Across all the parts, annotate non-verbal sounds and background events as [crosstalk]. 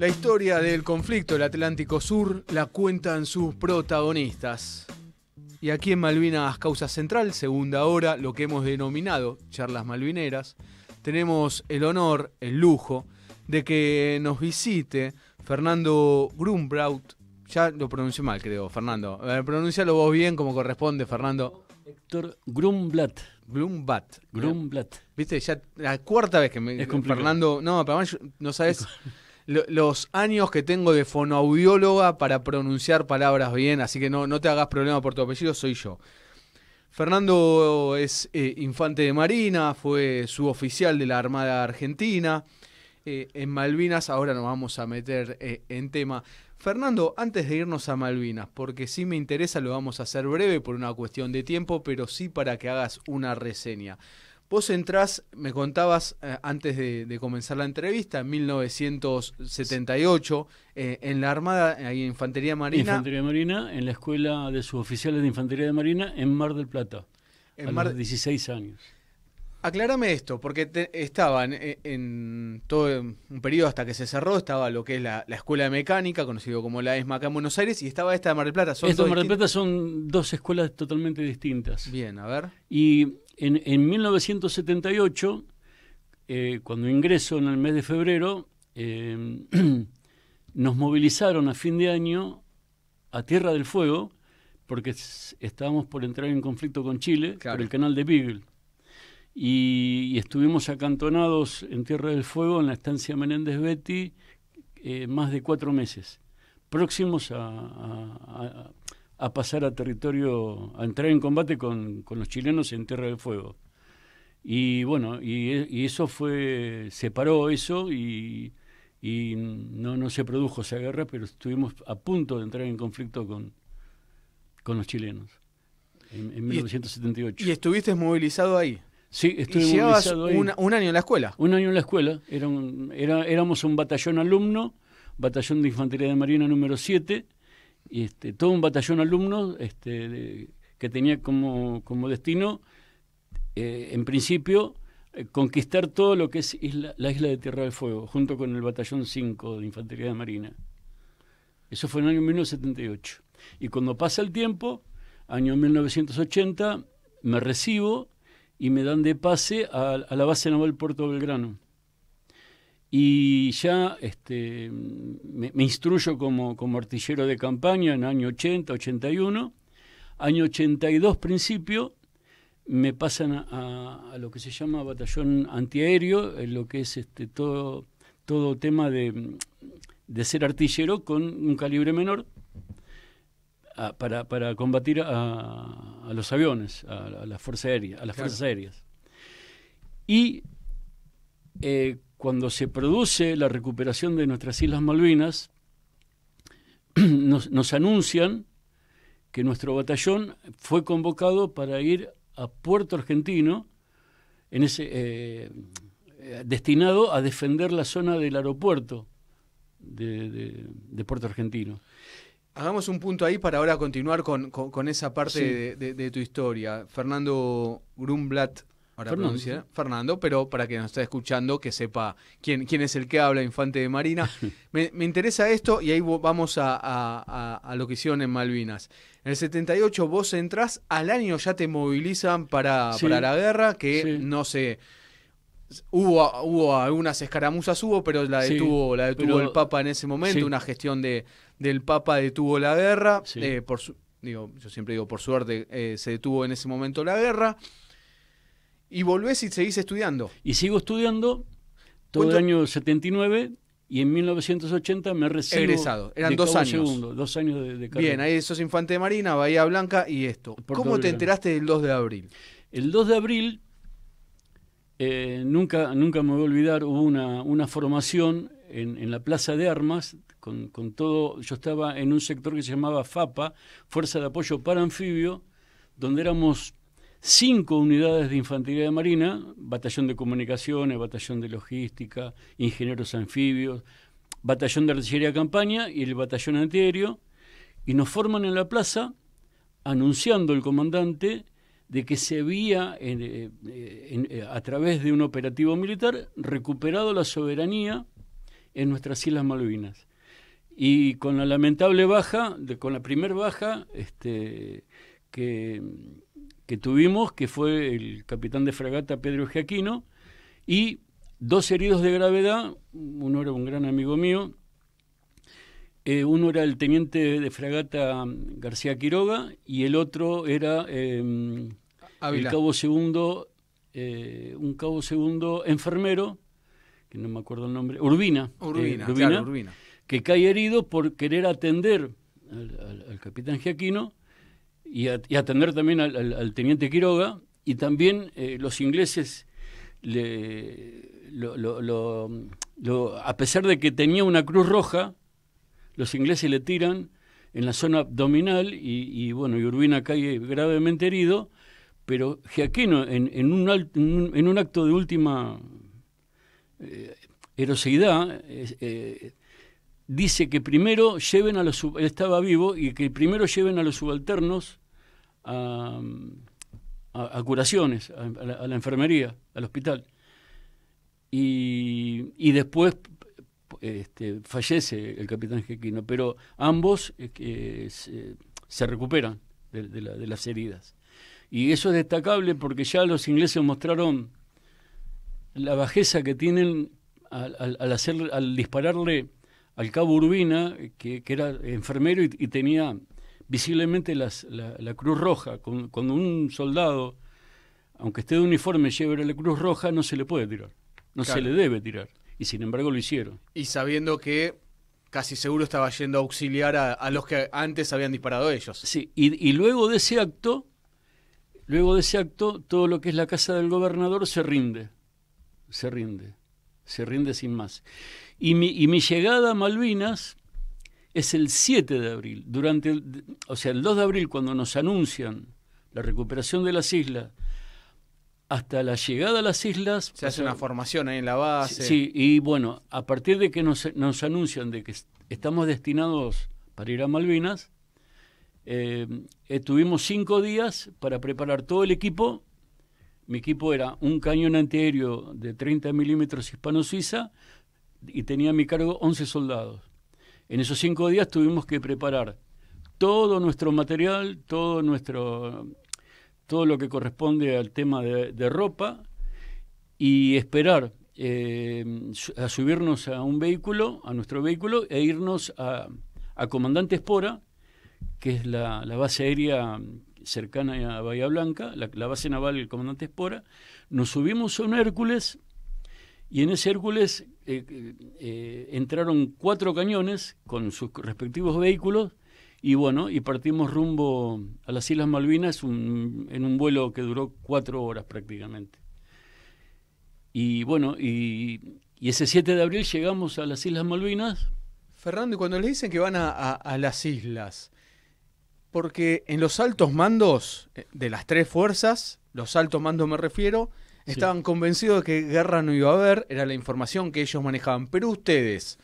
La historia del conflicto del Atlántico Sur la cuentan sus protagonistas. Y aquí en Malvinas Causa Central, segunda hora, lo que hemos denominado charlas malvineras, tenemos el honor, el lujo, de que nos visite Fernando Grumbraut. Ya lo pronuncié mal, creo, Fernando. Eh, pronuncialo vos bien como corresponde, Fernando. Héctor Grumblat. Grumblat. Grumblat. Viste, ya la cuarta vez que me. Es Fernando. No, pero no sabes los años que tengo de fonoaudióloga para pronunciar palabras bien, así que no, te hagas problema por tu apellido, soy yo. Fernando es eh, infante de Marina, fue suboficial de la Armada Argentina. Eh, en Malvinas, ahora nos vamos a meter eh, en tema. Fernando, antes de irnos a Malvinas, porque si me interesa, lo vamos a hacer breve por una cuestión de tiempo, pero sí para que hagas una reseña. Vos entrás, me contabas eh, antes de, comenzar la entrevista, en 1978, eh, en la Armada, ahí en Infantería Marina. Infantería Marina, en la Escuela de Suboficiales de Infantería de Marina, en Mar del Plata, en a los 16 años. Aclárame esto, porque estaban, eh, en, todo un periodo hasta que se cerró, estaba lo que es la, Escuela de Mecánica, conocido como la ESMA acá en Buenos Aires, y estaba esta de Mar del Plata. Son de Mar del Plata son dos escuelas totalmente distintas. Bien, a ver. Y en, 1978, eh, cuando ingreso en el mes de febrero, em, [clears throat] nos movilizaron a fin de año a Tierra del Fuego, porque estábamos por entrar en conflicto con Chile por el canal de Beagle. Y, estuvimos acantonados en Tierra del Fuego, en la estancia Menéndez Betty, eh, más de cuatro meses, próximos a a pasar a territorio, a entrar en combate con, los chilenos en Tierra de Fuego. Y bueno, e, y, eso fue, se paró eso y, no, no se produjo esa guerra, pero estuvimos a punto de entrar en conflicto con, con los chilenos en, 1978. ¿Y estuviste movilizado ahí? Sí, estuve movilizado. un año en la escuela? Un año en la escuela. Era era, éramos un batallón alumno, batallón de infantería de marina número 7, este, todo un batallón alumnos este, que tenía como, destino, eh, en principio, eh, conquistar todo lo que es la isla de Tierra del Fuego, junto con el batallón 5 de Infantería de Marina. Eso fue en el año 1978. Y cuando pasa el tiempo, año 1980, me recibo y me dan de pase a la base naval Puerto Belgrano y ya este, me, instruyo como, como artillero de campaña en año 80, 81. Año 82, principio, me pasan a, lo que se llama batallón antiaéreo, en lo que es este, todo, todo tema de, de ser artillero con un calibre menor para, para, combatir a, los aviones, a, la fuerza aérea, a las fuerzas aéreas. Y eh, cuando se produce la recuperación de nuestras Islas Malvinas, [clears throat] nos, anuncian que nuestro batallón fue convocado para ir a Puerto Argentino, eh, eh, destinado a defender la zona del aeropuerto de, Puerto Argentino. Hagamos un punto ahí para ahora continuar con, esa parte de, de, tu historia. Fernando Grumblat Fernando, Fernando, pero para que nos esté escuchando, que sepa quién, es el que habla, Infante de Marina. [laughs] me, interesa esto y ahí vamos a, lo que hicieron en Malvinas. En el 78 vos entras, al año ya te movilizan para, para la guerra, que no sé... Hubo, hubo algunas escaramuzas, hubo, pero la detuvo, la detuvo el Papa en ese momento, una gestión de, del Papa detuvo la guerra, eh, yo siempre digo, por suerte eh, se detuvo en ese momento la guerra. Y volvés y seguís estudiando. Y sigo estudiando todo el año 79 y en 1980 me recibo. Egresado. Eran dos años. dos años de, Bien, ahí sos infante de Marina, Bahía Blanca y esto. ¿Cómo te enteraste del 2 de abril? El 2 de abril, eh, nunca, nunca me voy a olvidar, hubo una, formación en, la Plaza de Armas, con, con, todo, yo estaba en un sector que se llamaba FAPA, Fuerza de Apoyo para Anfibio, donde éramos cinco unidades de infantería de marina, batallón de comunicaciones, batallón de logística, ingenieros anfibios, batallón de artillería de campaña y el batallón antiaéreo, y nos forman en la plaza anunciando el comandante de que se había, eh, eh, eh, a través de un operativo militar, recuperado la soberanía en nuestras Islas Malvinas. Y con la lamentable baja, de, con la primer baja, este, que que tuvimos, que fue el capitán de fragata Pedro Giaquino, y dos heridos de gravedad, uno era un gran amigo mío, eh, uno era el teniente de fragata García Quiroga y el otro era em, el cabo segundo, eh, un cabo segundo enfermero, que no me acuerdo el nombre, Urbina. Eh, Urbina, Urbina, que cae herido por querer atender al, al capitán Giaquino y, atender también al, teniente Quiroga y también eh, los ingleses le, a pesar de que tenía una cruz roja los ingleses le tiran en la zona abdominal y, bueno y Urbina cae gravemente herido pero Giaquino en, en, un, en, un, acto de última eh, eh dice que primero lleven a los él estaba vivo y que primero lleven a los subalternos a, curaciones, a la, enfermería, al hospital. Y, después este, fallece el capitán Jequino, pero ambos eh, se, recuperan de, las heridas. Y eso es destacable porque ya los ingleses mostraron la bajeza que tienen al, hacer, al dispararle al cabo Urbina, que, era enfermero y, tenía visiblemente la, Cruz Roja. cuando un soldado, aunque esté de uniforme, lleve la Cruz Roja, no se le puede tirar, no se le debe tirar. Y sin embargo lo hicieron. Y sabiendo que casi seguro estaba yendo a auxiliar a, los que antes habían disparado ellos. Sí, y, y, luego de ese acto, luego de ese acto, todo lo que es la casa del gobernador se rinde, se rinde, se rinde sin más. Y mi, llegada a Malvinas es el 7 de abril. Durante o sea, el 2 de abril, cuando nos anuncian la recuperación de las islas, hasta la llegada a las islas. Se hace una formación ahí en la base. Sí, y bueno, a partir de que nos, anuncian de que estamos destinados para ir a Malvinas, eh, estuvimos cinco días para preparar todo el equipo. Mi equipo era un cañón antiaéreo de 30 milímetros hispano-suiza, y tenía a mi cargo 11 soldados. En esos cinco días tuvimos que preparar todo nuestro material, todo nuestro todo lo que corresponde al tema de, ropa y esperar eh, a subirnos a un vehículo, a nuestro vehículo, e irnos a, Comandante Espora, que es la, base aérea cercana a Bahía Blanca, la, la base naval del Comandante Espora. Nos subimos a un Hércules y en ese Hércules eh, eh, entraron cuatro cañones con sus respectivos vehículos y bueno, y partimos rumbo a las Islas Malvinas en un vuelo que duró cuatro horas prácticamente. Y bueno, y, ese 7 de abril llegamos a las Islas Malvinas. Fernando, y cuando le dicen que van a las islas, porque en los altos mandos eh, de las tres fuerzas, los altos mandos me refiero, Estaban convencidos de que guerra no iba a haber, era la información que ellos manejaban. Pero ustedes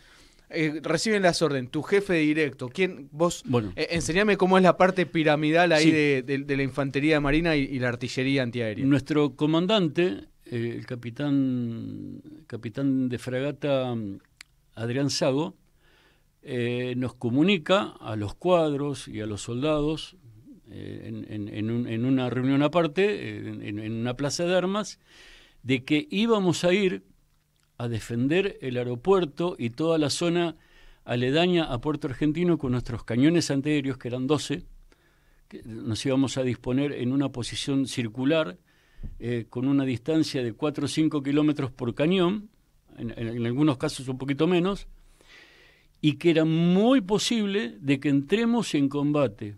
eh, reciben las órdenes, tu jefe directo, ¿quién vos? Bueno. Eh, enseñame cómo es la parte piramidal ahí de, la infantería de marina y, la artillería antiaérea. Nuestro comandante, eh, el capitán, capitán de fragata mm, Adrián Sago, nos comunica a los cuadros y a los soldados en reunión aparte, en, una plaza de armas, de que íbamos a ir a defender el aeropuerto y toda la zona aledaña a Puerto Argentino con nuestros cañones antiaéreos, que eran 12, que nos íbamos a disponer en una posición circular eh, con una distancia de 4 o 5 kilómetros por cañón, en, algunos casos un poquito menos, y que era muy posible de que entremos en combate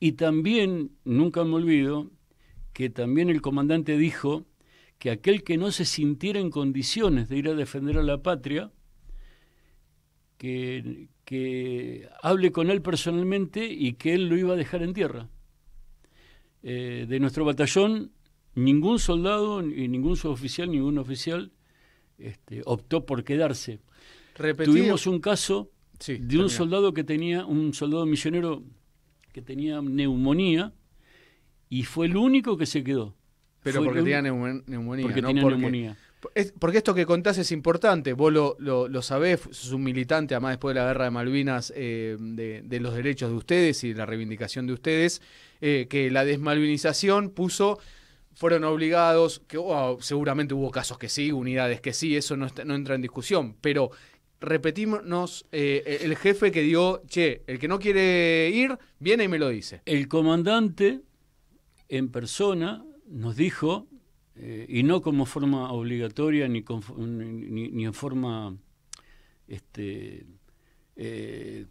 y también, nunca me olvido, que también el comandante dijo que aquel que no se sintiera en condiciones de ir a defender a la patria, que, hable con él personalmente y que él lo iba a dejar en tierra. Eh, de nuestro batallón, ningún soldado y ningún suboficial, ningún oficial este, optó por quedarse. Tuvimos un caso de un soldado que tenía, un soldado misionero que tenía neumonía y fue el único que se quedó. Pero porque tenía neumonía. Porque Porque esto que contás es importante, vos lo, lo, sabés, sos un militante, además después de la guerra de Malvinas, eh, de, los derechos de ustedes y de la reivindicación de ustedes, eh, que la desmalvinización puso fueron obligados, que oh, seguramente hubo casos que sí, unidades que sí, eso no, no entra en discusión, pero repetimos eh, eh, el jefe que dijo che, el que no quiere ir, viene y me lo dice. El comandante en persona nos dijo, eh, y no como forma obligatoria ni, en forma... Este, en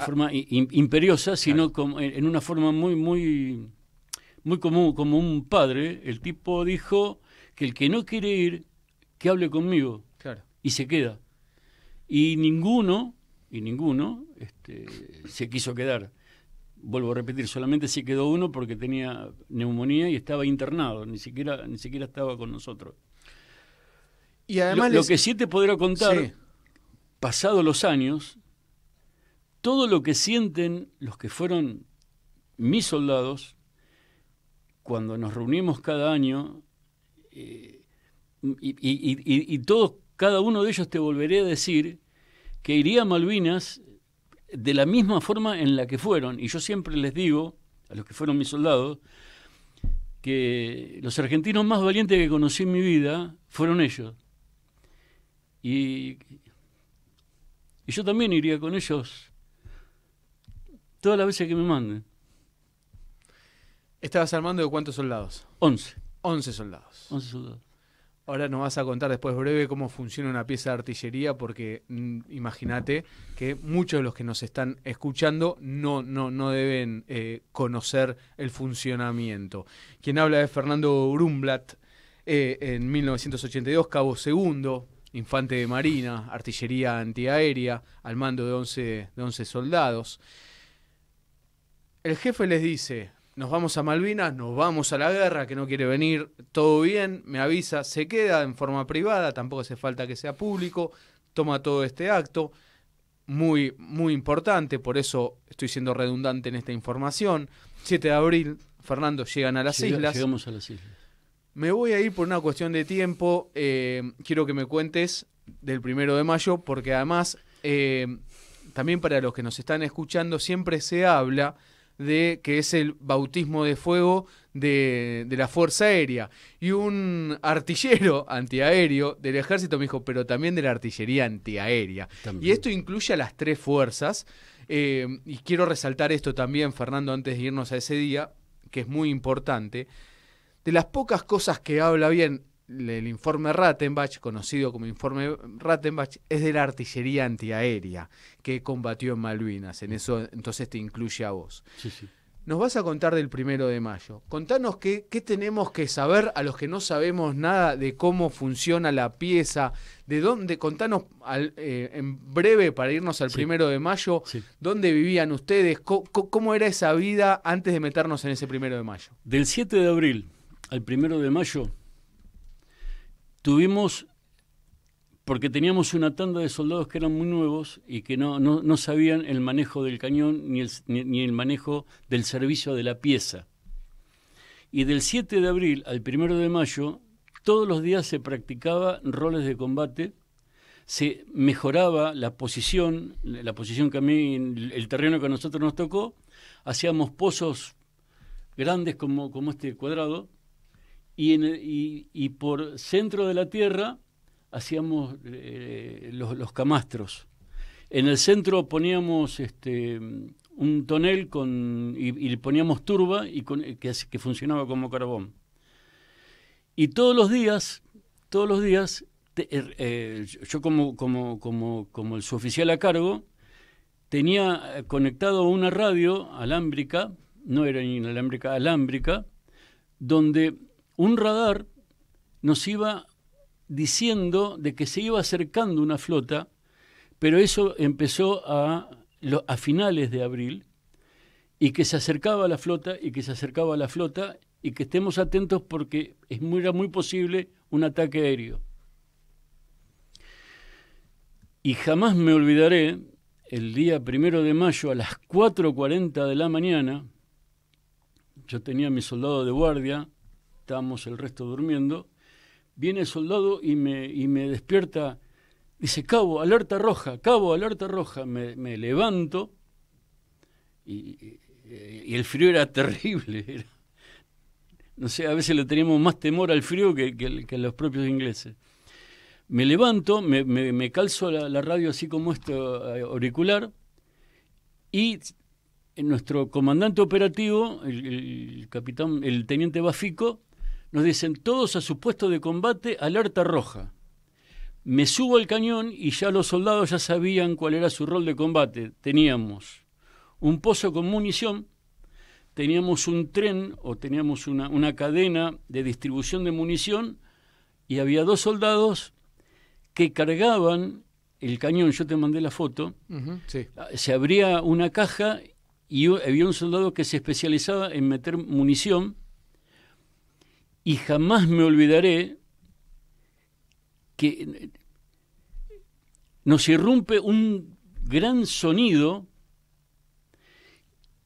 ah. forma imperiosa, sino como, en, una forma muy, muy, muy común, como un padre. El tipo dijo que el que no quiere ir, que hable conmigo. Y se queda y ninguno, y ninguno este, se quiso quedar. Vuelvo a repetir, solamente se quedó uno porque tenía neumonía y estaba internado, ni siquiera, ni siquiera estaba con nosotros. Y además lo, que sí te podrá contar, sí. pasados los años, todo lo que sienten los que fueron mis soldados, cuando nos reunimos cada año, eh, y, todos cada uno de ellos te volveré a decir que iría a Malvinas de la misma forma en la que fueron. Y yo siempre les digo, a los que fueron mis soldados, que los argentinos más valientes que conocí en mi vida fueron ellos. Y, yo también iría con ellos todas las veces que me manden. ¿Estabas armando de cuántos soldados? Once. Once soldados. Once soldados. Ahora nos vas a contar después breve cómo funciona una pieza de artillería, porque mm, imagínate que muchos de los que nos están escuchando no, no, deben eh, conocer el funcionamiento. Quien habla de Fernando Brumblat, eh, en 1982, Cabo Segundo, infante de marina, artillería antiaérea, al mando de de 11 soldados. El jefe les dice, nos vamos a Malvinas, nos vamos a la guerra, que no quiere venir, todo bien, me avisa, se queda en forma privada, tampoco hace falta que sea público, toma todo este acto, muy, muy importante, por eso estoy siendo redundante en esta información. 7 de abril, Fernando, llegan a las islas. Llegamos a las islas. Me voy a ir por una cuestión de tiempo, eh, quiero que me cuentes del primero de mayo, porque además, eh, también para los que nos están escuchando, siempre se habla de que es el bautismo de fuego de, la Fuerza Aérea. Y un artillero antiaéreo del ejército me dijo, pero también de la artillería antiaérea. Y esto incluye a las tres fuerzas. Eh, y quiero resaltar esto también, Fernando, antes de irnos a ese día, que es muy importante. De las pocas cosas que habla bien el informe Rattenbach, conocido como informe Rattenbach, es de la artillería antiaérea que combatió en Malvinas. En eso entonces te incluye a vos. Nos vas a contar del primero de mayo. Contanos qué, tenemos que saber a los que no sabemos nada de cómo funciona la pieza, de dónde, contanos eh, en breve para irnos al primero de mayo, dónde vivían ustedes, cómo, cómo era esa vida antes de meternos en ese primero de mayo. Del 7 de abril al primero de mayo tuvimos, porque teníamos una tanda de soldados que eran muy nuevos y que no, sabían el manejo del cañón ni el, manejo del servicio de la pieza. Y del 7 de abril al 1 de mayo, todos los días se practicaba roles de combate, se mejoraba la posición, la posición que a mí, el terreno que a nosotros nos tocó, hacíamos pozos grandes como, como este cuadrado, y, por centro de la tierra hacíamos eh, los, camastros. En el centro poníamos este, un tonel con, y, le poníamos turba y con, eh, que, funcionaba como carbón. Y todos los días, todos los días, eh, yo como, como, como, como a cargo, tenía conectado una radio alámbrica, no era inalámbrica, alámbrica, donde un radar nos iba diciendo de que se iba acercando una flota, pero eso empezó a, finales de abril, y que se acercaba la flota, y que se acercaba a la flota, y que estemos atentos porque es muy, era muy posible un ataque aéreo. Y jamás me olvidaré el día primero de mayo a las 4.40 de la mañana, yo tenía a mi soldado de guardia, estábamos el resto durmiendo, viene el soldado y me, me despierta, dice, cabo, alerta roja, cabo, alerta roja, me, levanto y, el frío era [laughs] terrible, no sé, a veces le teníamos más temor al frío que, a los propios ingleses. Me levanto, me, me, calzo la, radio así como esto, eh, auricular y nuestro comandante operativo, el, capitán, el teniente Bafico, nos dicen todos a su puesto de combate, alerta roja. Me subo al cañón y ya los soldados ya sabían cuál era su rol de combate. Teníamos un pozo con munición, teníamos un tren o teníamos una, cadena de distribución de munición y había dos soldados que cargaban el cañón, yo te mandé la foto, ah, se abría una caja y había un soldado que se especializaba en meter munición y jamás me olvidaré que nos irrumpe un gran sonido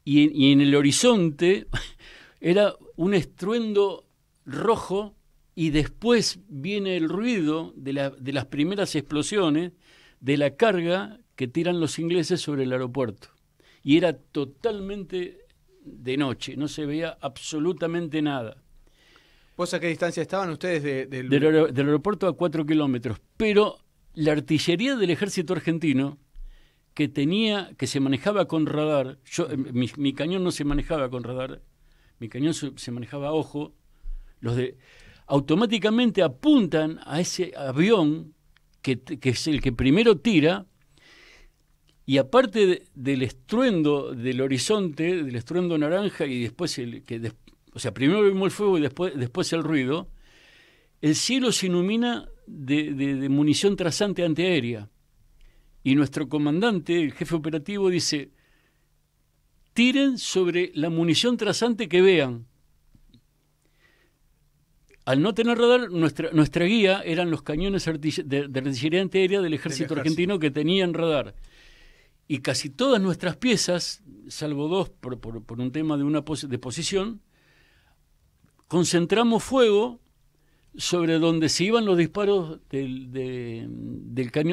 y, en el horizonte [laughs] era un estruendo rojo y después viene el ruido de, las primeras explosiones de la carga que tiran los ingleses sobre el aeropuerto. Y era totalmente de noche, no se veía absolutamente nada a qué distancia estaban ustedes Del, del, aeropuerto a cuatro kilómetros? Pero la artillería del ejército argentino, que tenía, que se manejaba con radar, yo, eh, mi, cañón no se manejaba con radar, mi cañón se, manejaba a ojo, los de automáticamente apuntan a ese avión que, es el que primero tira, y aparte del estruendo del horizonte, del estruendo naranja y después el que después o sea, primero vimos el fuego y después, después el ruido, el cielo se ilumina de, munición trazante antiaérea. Y nuestro comandante, el jefe operativo, dice, tiren sobre la munición trazante que vean. Al no tener radar, nuestra, nuestra guía eran los cañones de, artillería antiaérea del ejército, argentino que tenían radar. Y casi todas nuestras piezas, salvo dos por, un tema de una de posición, concentramos fuego sobre donde se iban los disparos del, de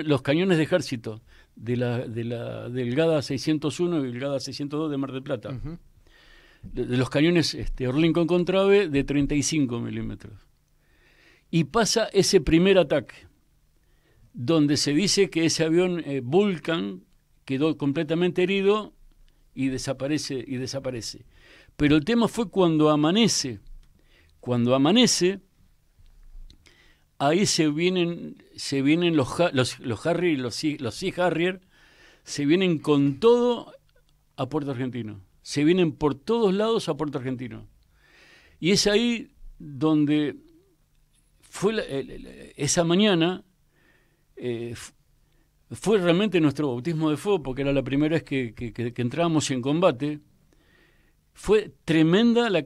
los cañones de ejército de la, de 601 y delgada 602 de Mar del Plata. de, los cañones este, con Contrave de 35 milímetros. Y pasa ese primer ataque, donde se dice que ese avión eh, Vulcan quedó completamente herido y desaparece, y desaparece. Pero el tema fue cuando amanece cuando amanece, ahí se vienen, se vienen los, los, los Harry, los, los Sea Harrier, se vienen con todo a Puerto Argentino. Se vienen por todos lados a Puerto Argentino. Y es ahí donde fue esa mañana eh, fue realmente nuestro bautismo de fuego, porque era la primera vez que, que entrábamos en combate fue tremenda la,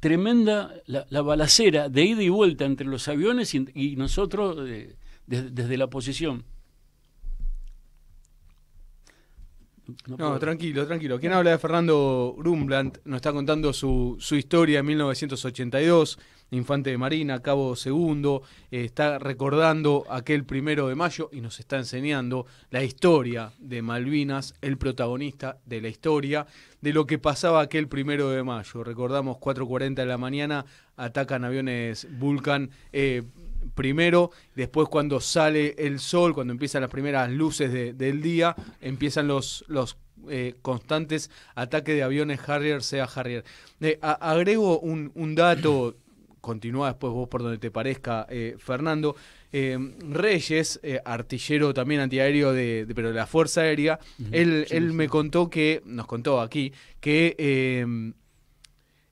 tremenda la, balacera de ida y vuelta entre los aviones y, nosotros eh, desde, la posición. No, tranquilo, tranquilo. quién habla de Fernando Rumbland nos está contando su, su historia en 1982. Infante de Marina, Cabo Segundo, eh, está recordando aquel primero de mayo y nos está enseñando la historia de Malvinas, el protagonista de la historia, de lo que pasaba aquel primero de mayo. Recordamos 4.40 de la mañana, atacan aviones Vulcan. Eh, primero, después cuando sale el sol, cuando empiezan las primeras luces del día, empiezan los, los eh, constantes ataques de aviones Harrier, sea Harrier. agrego un, dato continúa después vos por donde te parezca, eh, Fernando. Eh, Reyes, eh, artillero también antiaéreo de, pero de la Fuerza Aérea, él, él me contó que, nos contó aquí, que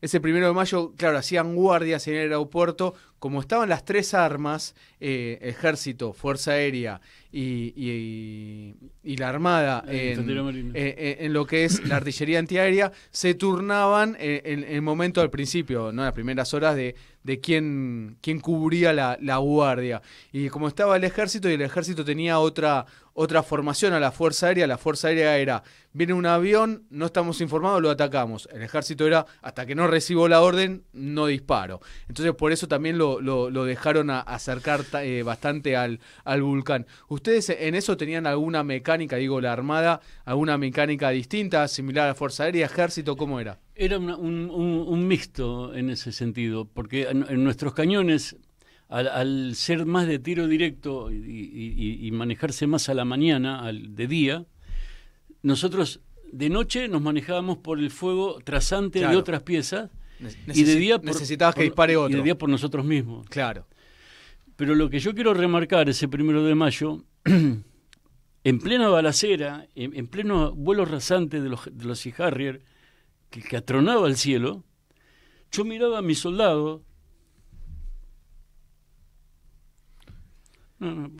ese primero de mayo, claro, hacían guardias en el aeropuerto, como estaban las tres armas, ejército, fuerza aérea y, la armada, en, lo que es la artillería antiaérea, se turnaban en el momento al principio, ¿no? las primeras horas de de quién, quién cubría la, guardia. Y como estaba el ejército y el ejército tenía otra, otra formación a la Fuerza Aérea, la Fuerza Aérea era, viene un avión, no estamos informados, lo atacamos. El ejército era, hasta que no recibo la orden, no disparo. Entonces por eso también lo, lo, dejaron acercar eh, bastante al, al volcán. ¿Ustedes en eso tenían alguna mecánica, digo, la Armada, alguna mecánica distinta, similar a la Fuerza Aérea, ejército, cómo era? Era un, mixto en ese sentido, porque en, nuestros cañones, al, ser más de tiro directo y, manejarse más a la mañana, al, de día, nosotros de noche nos manejábamos por el fuego trazante de otras piezas y de día por, que de día por nosotros mismos. Claro. Pero lo que yo quiero remarcar ese primero de mayo, [clears throat] en plena balacera, en, pleno vuelo rasante de los, de los Harrier, que, catronaba atronaba el cielo, yo miraba a mis soldados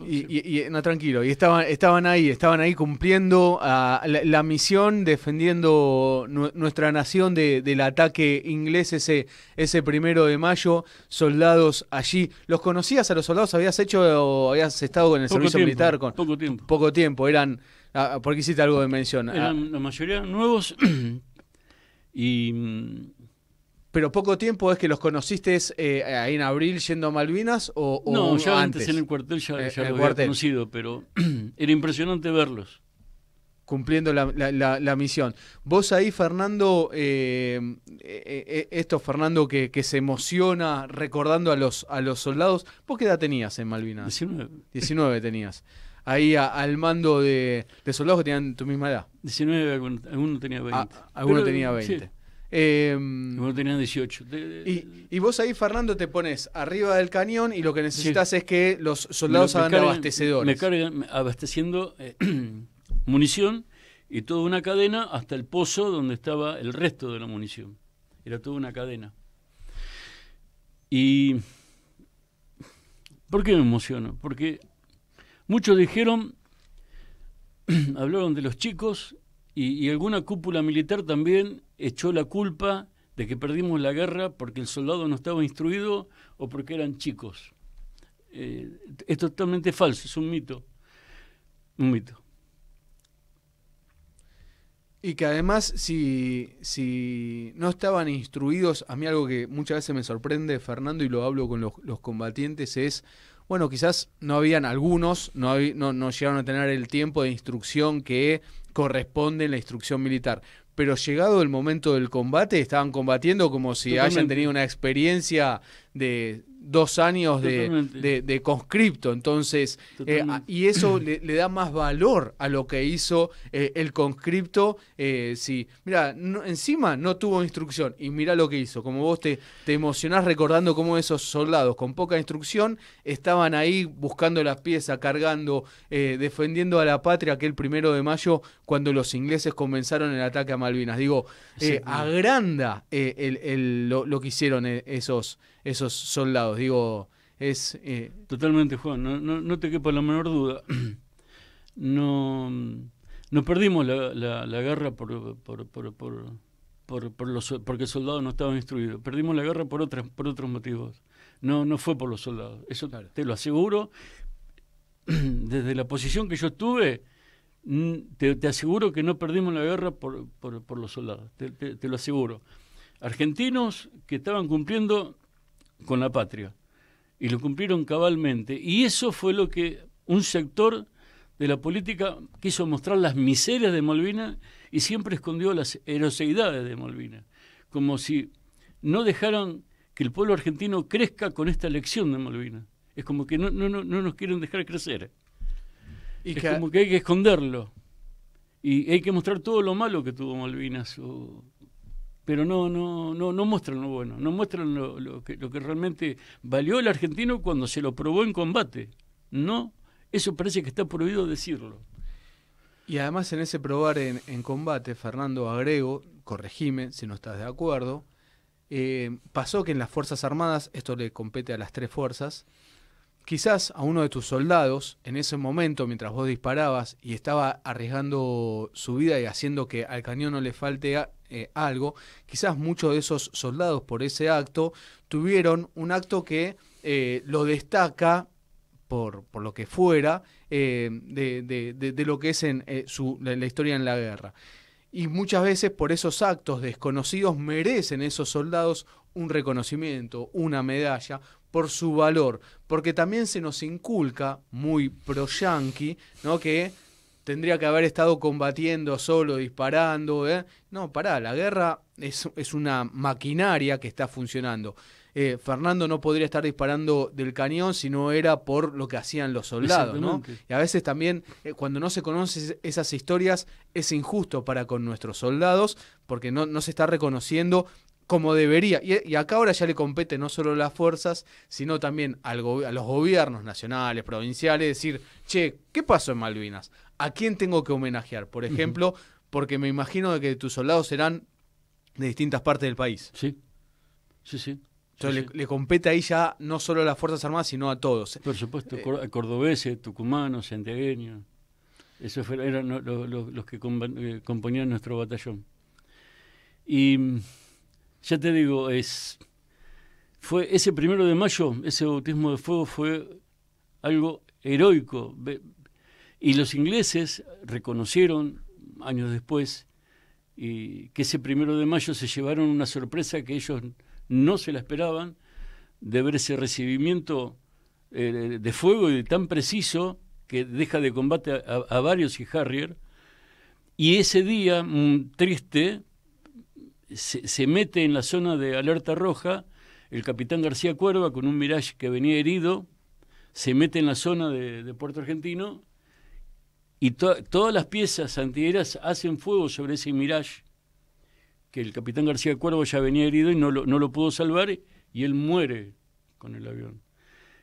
y, no, tranquilo, y estaban, estaban ahí, estaban ahí cumpliendo ah, la, misión, defendiendo nuestra nación del ataque inglés ese, ese primero de mayo, soldados allí. ¿Los conocías a los soldados? ¿Habías hecho o habías estado en el servicio militar? Con, poco tiempo. Poco tiempo, eran, ah, porque hiciste algo de mención. Eran, ah, la mayoría nuevos [clears throat] Y, mm, pero poco tiempo es que los conociste eh, ahí en abril yendo a Malvinas o, no, ya antes. en el cuartel ya, eh, los había conocido, pero [clears throat] era impresionante verlos. Cumpliendo la, misión. Vos ahí, Fernando, eh, esto, Fernando, que, se emociona recordando a los, a los soldados, ¿vos qué edad tenías en Malvinas? 19. 19 tenías ahí al mando de, soldados que tenían tu misma edad. 19, alguno tenía 20. Ah, em, alguno tenía 20. algunos tenían 18. y, vos ahí, Fernando, te pones arriba del cañón y lo que necesitas es que los soldados hagan abastecedores. Me cargan abasteciendo eh, [clears throat] munición y toda una cadena hasta el pozo donde estaba el resto de la munición. Era toda una cadena. Y ¿Por qué me emociono? Porque Muchos dijeron, [clears throat] hablaron de los chicos y, alguna cúpula militar también echó la culpa de que perdimos la guerra porque el soldado no estaba instruido o porque eran chicos. Eh, es totalmente falso, es un mito. Un mito. Y que además, si, si no estaban instruidos, a mí algo que muchas veces me sorprende, Fernando, y lo hablo con los combatientes, es bueno, quizás no habían algunos, no, no, llegaron a tener el tiempo de instrucción que corresponde en la instrucción militar pero llegado el momento del combate estaban combatiendo como si hayan tenido una experiencia de dos años de, conscripto. Entonces, eh, y eso le, da más valor a lo que hizo eh, el conscripto. Eh, mira, encima no tuvo instrucción y mira lo que hizo. Como vos te, te emocionás recordando cómo esos soldados con poca instrucción estaban ahí buscando las piezas, cargando, defendiendo a la patria aquel primero de mayo cuando los ingleses comenzaron el ataque a Malvinas. Digo, agranda lo que hicieron esos esos soldados. Digo, es... Eh, Totalmente, Juan, no, no, te quepa la menor duda. [clears throat] No, no perdimos la, la, guerra por, por, por, por, los, porque el no estaban instruidos. Perdimos la guerra por, otras, por otros motivos. No, no fue por los soldados. Eso te lo aseguro. [clears throat] Desde la posición que yo estuve, te, te, aseguro que no perdimos la guerra por, por, los soldados, te, lo aseguro. Argentinos que estaban cumpliendo con la patria. Y lo cumplieron cabalmente. Y eso fue lo que un sector de la política quiso mostrar las miserias de Malvinas y siempre escondió las heroseidades de Malvinas, como si no dejaran que el pueblo argentino crezca con esta elección de Malvinas. Es como que no, no, no nos quieren dejar crecer. Y es como que hay que esconderlo. Y hay que mostrar todo lo malo que tuvo Malvinas, pero no, no, no, no muestran lo bueno, no muestran lo, que, lo que realmente valió el argentino cuando se lo probó en combate. No, eso parece que está prohibido decirlo. Y además en ese probar en, combate, Fernando, agrego, corregime si no estás de acuerdo, eh, pasó que en las Fuerzas Armadas, esto le compete a las tres fuerzas, quizás a uno de tus soldados, en ese momento, mientras vos disparabas y estaba arriesgando su vida y haciendo que al cañón no le falte eh, algo. Quizás muchos de esos soldados por ese acto tuvieron un acto que eh, lo destaca por, por, lo que fuera eh, de, lo que es en, la, historia en la guerra. Y muchas veces por esos actos desconocidos merecen esos soldados un reconocimiento, una medalla, por su valor, porque también se nos inculca, muy pro-yanqui, ¿no? que tendría que haber estado combatiendo solo, disparando. ¿eh? No, pará, la guerra es, es, una maquinaria que está funcionando. Eh, Fernando no podría estar disparando del cañón si no era por lo que hacían los soldados. ¿no? Y a veces también, eh, cuando no se conocen esas historias, es injusto para con nuestros soldados porque no, no se está reconociendo como debería. Y, acá ahora ya le compete no solo las fuerzas, sino también a los gobiernos nacionales, provinciales, decir, che, ¿qué pasó en Malvinas? ¿a quién tengo que homenajear? Por ejemplo, porque me imagino que tus soldados serán de distintas partes del país. Sí, sí, sí. Entonces le, compete ahí ya no solo a las Fuerzas Armadas, sino a todos. Por supuesto, a eh, cordobeses, tucumanos, santiagueños. Esos eran los, los que eh, componían nuestro batallón. Y mm, ya te digo, es fue ese primero de mayo, ese bautismo de fuego fue algo heroico. Y los ingleses reconocieron años después y que ese primero de mayo se llevaron una sorpresa que ellos no se la esperaban de ver ese recibimiento eh, de fuego y tan preciso que deja de combate a, varios y Harrier. Y ese día, triste, se, mete en la zona de alerta roja el capitán García Cuerva con un Mirage que venía herido, se mete en la zona de Puerto Argentino y todas las piezas antigueras hacen fuego sobre ese Mirage, que el capitán García Cuervo ya venía herido y no lo, pudo salvar, y él muere con el avión.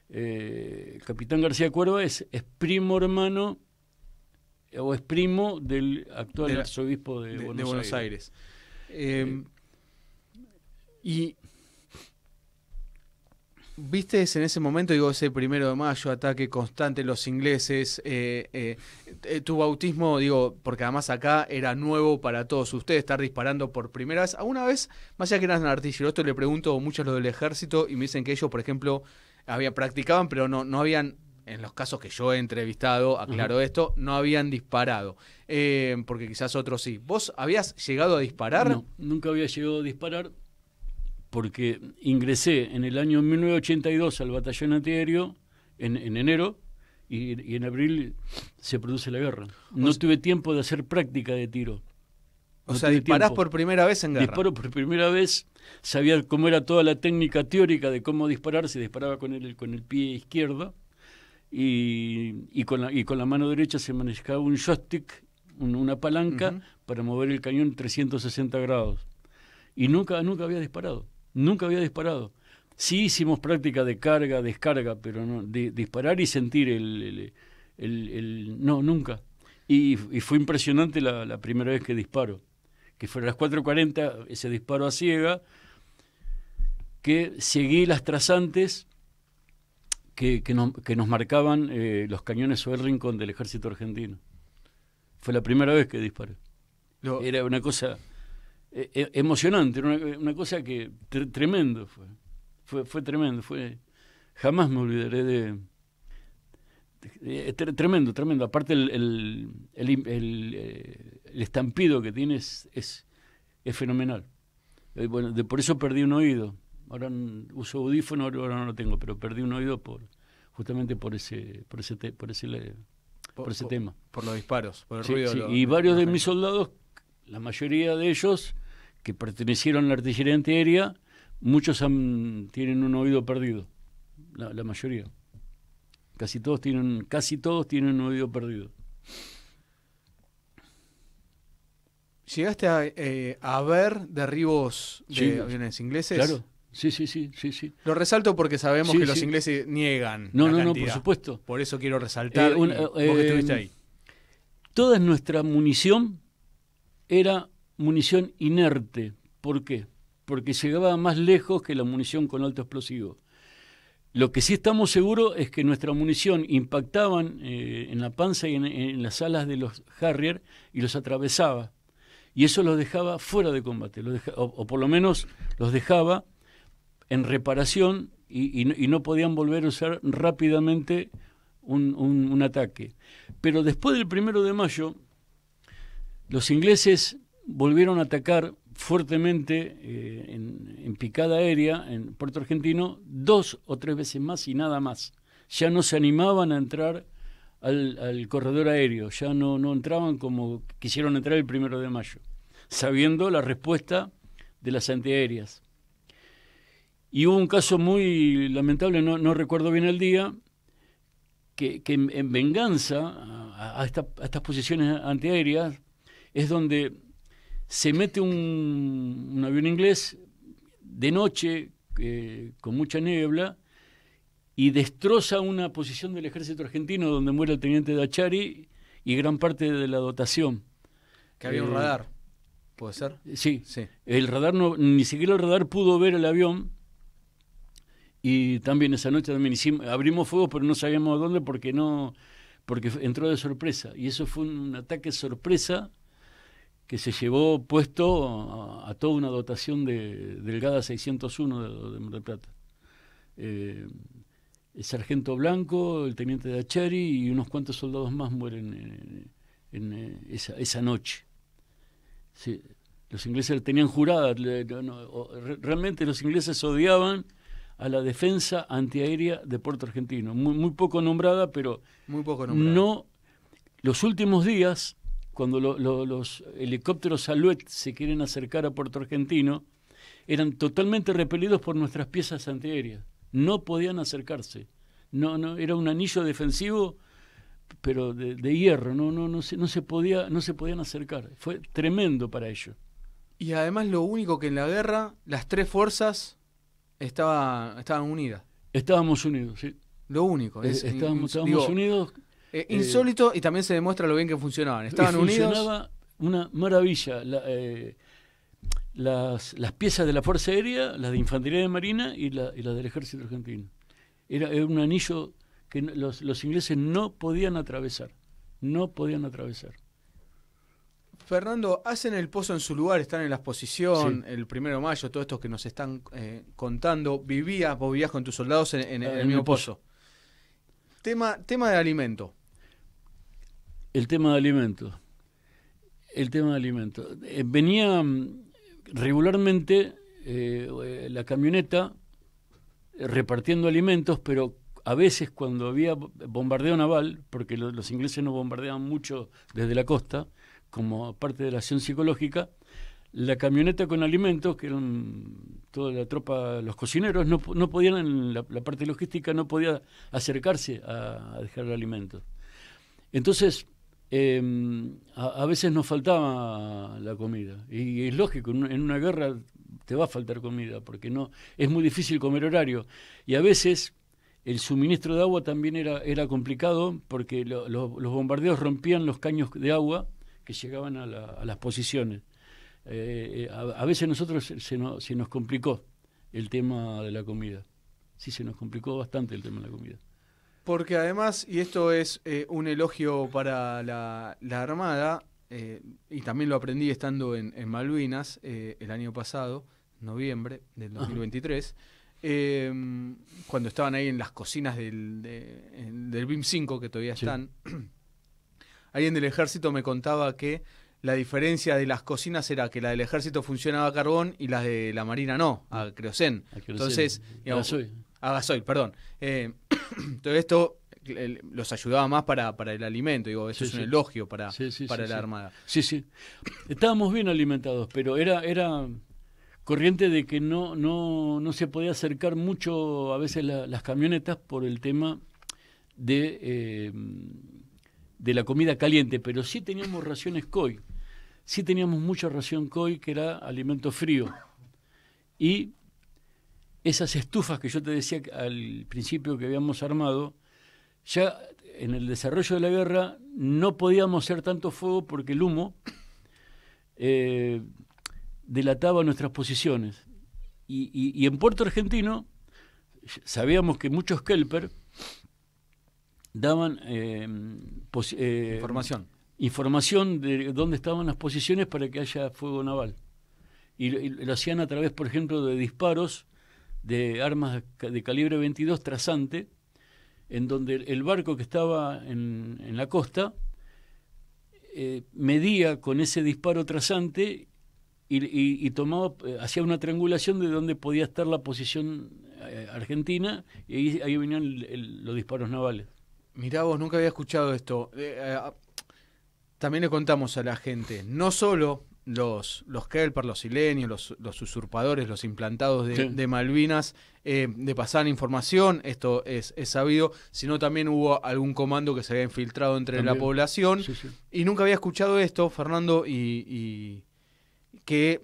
Eh, el capitán García Cuervo es, primo hermano o es primo del actual arzobispo de, Buenos Aires. Eh, eh, y viste en ese momento, digo, ese primero de mayo, ataque constante, los ingleses, eh, eh, eh, tu bautismo, digo, porque además acá era nuevo para todos ustedes, estar disparando por primera vez. ¿Alguna vez, más allá que eran un artillero, esto le pregunto mucho a los del ejército y me dicen que ellos, por ejemplo, habían practicaban, pero no, no habían, en los casos que yo he entrevistado, aclaro esto, no habían disparado, porque quizás otros sí. ¿Vos habías llegado a disparar? No, nunca había llegado a disparar porque ingresé en el año 1982 al batallón antiaéreo en, enero y, en abril se produce la guerra. No tuve tiempo de hacer práctica de tiro. o sea, disparás por primera vez en guerra. Disparo por primera vez, sabía cómo era toda la técnica teórica de cómo disparar, se disparaba con el, con el pie izquierdo y, con la, y con la mano derecha se manejaba un joystick, una palanca, para mover el cañón 360 grados. Y nunca, nunca había disparado. Nunca había disparado. Sí hicimos práctica de carga, descarga, pero no, de, disparar y sentir el, no, nunca. Y, fue impresionante la, primera vez que disparo, que fue a las 4.40, ese disparo a ciega, que seguí las trazantes que, que, nos marcaban eh, los cañones o el rincón del ejército argentino. Fue la primera vez que disparé. Era una cosa e, e, emocionante, una, cosa que tremendo fue. fue. Fue tremendo, fue jamás me olvidaré de... tremendo, tremendo. Aparte el, el, el, eh, estampido que tiene es, es, fenomenal. Eh, bueno, de, por eso perdí un oído. Ahora uso audífono, ahora no lo tengo, pero perdí un oído por justamente por ese por ese por ese por, ese tema. Por los disparos, por el ruido. Sí. y varios de mis soldados la mayoría de ellos que pertenecieron a la artillería antiaérea, muchos tienen un oído perdido, la, mayoría. Casi todos tienen, casi todos tienen un oído perdido. ¿Llegaste a, eh, ver derribos de aviones ingleses? Claro, sí, sí, sí, sí, sí. Lo resalto porque sabemos que los ingleses niegan. No, no, no, por supuesto. Por eso quiero resaltar eh, estuviste eh, ahí. Toda nuestra munición era munición inerte. ¿Por qué? Porque llegaba más lejos que la munición con alto explosivo. Lo que sí estamos seguros es que nuestra munición impactaba eh, en la panza y en, las alas de los Harrier y los atravesaba. Y eso los dejaba fuera de combate, o, por lo menos los dejaba en reparación y, no, podían volver a usar rápidamente un, un ataque. Pero después del primero de mayo, los ingleses volvieron a atacar fuertemente eh, en, picada aérea en Puerto Argentino dos o tres veces más y nada más. Ya no se animaban a entrar al, corredor aéreo, ya no, no entraban como quisieron entrar el primero de mayo, sabiendo la respuesta de las antiaéreas. Y hubo un caso muy lamentable, no, recuerdo bien el día, que, en, venganza a, a estas posiciones antiaéreas, es donde se mete un, avión inglés de noche eh, con mucha niebla y destroza una posición del ejército argentino donde muere el teniente Dachari y gran parte de la dotación. Que había un eh, radar, ¿puede ser? Sí, sí. El radar no, ni siquiera el radar pudo ver el avión. Y también esa noche también abrimos fuego, pero no sabíamos dónde porque no, porque entró de sorpresa. Y eso fue un ataque sorpresa que se llevó puesto a, toda una dotación de Delgada 601 de, Mar Plata. Eh, el sargento Blanco, el teniente de Achari y unos cuantos soldados más mueren en, eh, esa, noche. los ingleses tenían jurada, realmente los ingleses odiaban a la defensa antiaérea de Puerto Argentino, muy, muy poco nombrada, pero muy poco nombrada. no los últimos días cuando los helicópteros Aluet se quieren acercar a Puerto Argentino, eran totalmente repelidos por nuestras piezas antiaéreas. No podían acercarse. No, no, era un anillo defensivo, pero de, hierro. No, no, no, se, no, se podía, no se podían acercar. Fue tremendo para ellos. Y además lo único que en la guerra las tres fuerzas estaba, estaban unidas. Estábamos unidos, sí. Lo único. estábamos, unidos eh, eh, insólito y también se demuestra lo bien que funcionaban. Estaban funcionaba una maravilla. Eh, las, piezas de la Fuerza Aérea, las de Infantería de Marina y las del Ejército Argentino. Era, un anillo que los, ingleses no podían atravesar. No podían atravesar. Fernando, hacen el pozo en su lugar, están en la exposición, el primero de mayo, todo esto que nos están contando. Vivías, vos vivías con tus soldados en, ah, el mismo pozo. pozo. Tema, tema de alimento el tema de alimentos. El tema de alimentos. Eh, venía mm, regularmente eh, la camioneta eh, repartiendo alimentos, pero a veces cuando había bombardeo naval, porque los ingleses no bombardeaban mucho desde la costa, como parte de la acción psicológica, la camioneta con alimentos, que eran toda la tropa, los cocineros, no, podían, la, la, parte logística no podía acercarse a, dejar dejar alimentos. Entonces, Em, a, veces nos faltaba la comida. Y, es lógico, en una guerra te va a faltar comida, porque no es muy difícil comer horario. Y a veces el suministro de agua también era, era complicado, porque los bombardeos rompían los caños de agua que llegaban a, las posiciones. A eh, eh, a, a, veces nosotros nos, se nos complicó el tema de la comida. Sí, se nos complicó bastante el tema de la comida. Porque además, y esto es eh, un elogio para la, Armada, eh, y también lo aprendí estando en, Malvinas eh, el año pasado, noviembre del 2023, em, cuando estaban ahí en las cocinas del, BIM 5, que todavía están, ahí [clears throat] alguien del ejército me contaba que la diferencia de las cocinas era que la del ejército funcionaba a carbón y la de la marina no, a creosén. Ah. A Entonces, a gasoil, perdón. [clears throat] Todo esto los ayudaba más para, el alimento, digo, eso es un elogio para, para la Armada. Sí, sí. Estábamos bien alimentados, pero era, era corriente de que no, no, se podía acercar mucho a veces las camionetas por el tema de, eh, de la comida caliente, pero sí teníamos raciones COI, sí teníamos mucha ración COI que era alimento frío. Y esas estufas que yo te decía al principio que habíamos armado, ya en el desarrollo de la guerra no podíamos hacer tanto fuego porque el humo eh, delataba nuestras posiciones. Y, en Puerto Argentino sabíamos que muchos Kelper daban eh, eh, información. de dónde estaban las posiciones para que haya fuego naval. y lo hacían a través, por ejemplo, de disparos de armas de calibre 22 trasante, en donde el barco que estaba en, la costa eh, medía con ese disparo trasante y, tomaba, eh, hacía una triangulación de donde podía estar la posición eh, argentina y ahí, ahí venían los disparos navales. Mirá vos, nunca había escuchado esto. también le contamos a la gente, no solo los, los los silenios, los, usurpadores, los implantados de, Malvinas, eh, de pasar información, esto es, es, sabido, sino también hubo algún comando que se había infiltrado entre la población. Y nunca había escuchado esto, Fernando, y, que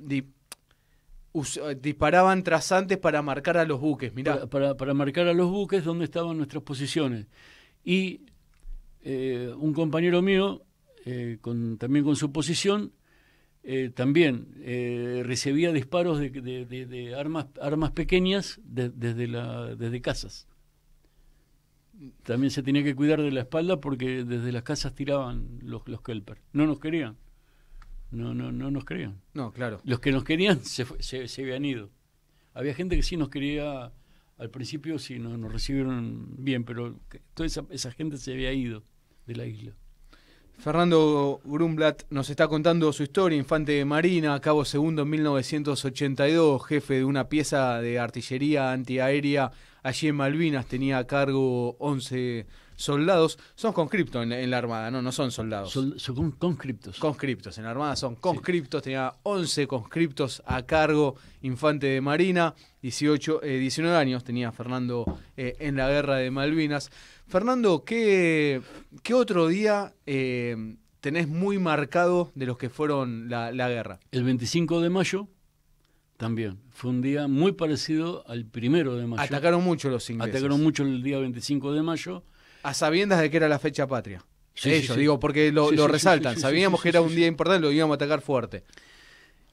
disparaban trazantes para marcar a los buques, mirá. Para, marcar a los buques donde estaban nuestras posiciones. Y eh, un compañero mío, eh, también con su posición, eh, también eh, recibía disparos de, de, armas, armas pequeñas desde, la, desde casas. También se tenía que cuidar de la espalda porque desde las casas tiraban los, los Kelper. No nos querían. No, no, no nos querían. No, claro. Los que nos querían se, se habían ido. Había gente que sí nos quería al principio sí nos, nos recibieron bien, pero toda esa, esa, gente se había ido de la isla. Fernando Grumblat nos está contando su historia, infante de Marina, cabo segundo en 1982, jefe de una pieza de artillería antiaérea allí en Malvinas, tenía a cargo 11 soldados. Son conscriptos en, la, Armada, ¿no? No son soldados. son conscriptos. Conscriptos, en la Armada son conscriptos, tenía 11 conscriptos a cargo, infante de Marina, 18, 19 eh, años tenía Fernando eh, en la guerra de Malvinas. Fernando, ¿qué, otro día eh, tenés muy marcado de los que fueron la, guerra? El 25 de mayo también. Fue un día muy parecido al primero de mayo. Atacaron mucho los ingleses. Atacaron mucho el día 25 de mayo. A sabiendas de que era la fecha patria. Sí, digo, porque lo, resaltan. Sabíamos que era un día importante, lo íbamos a atacar fuerte.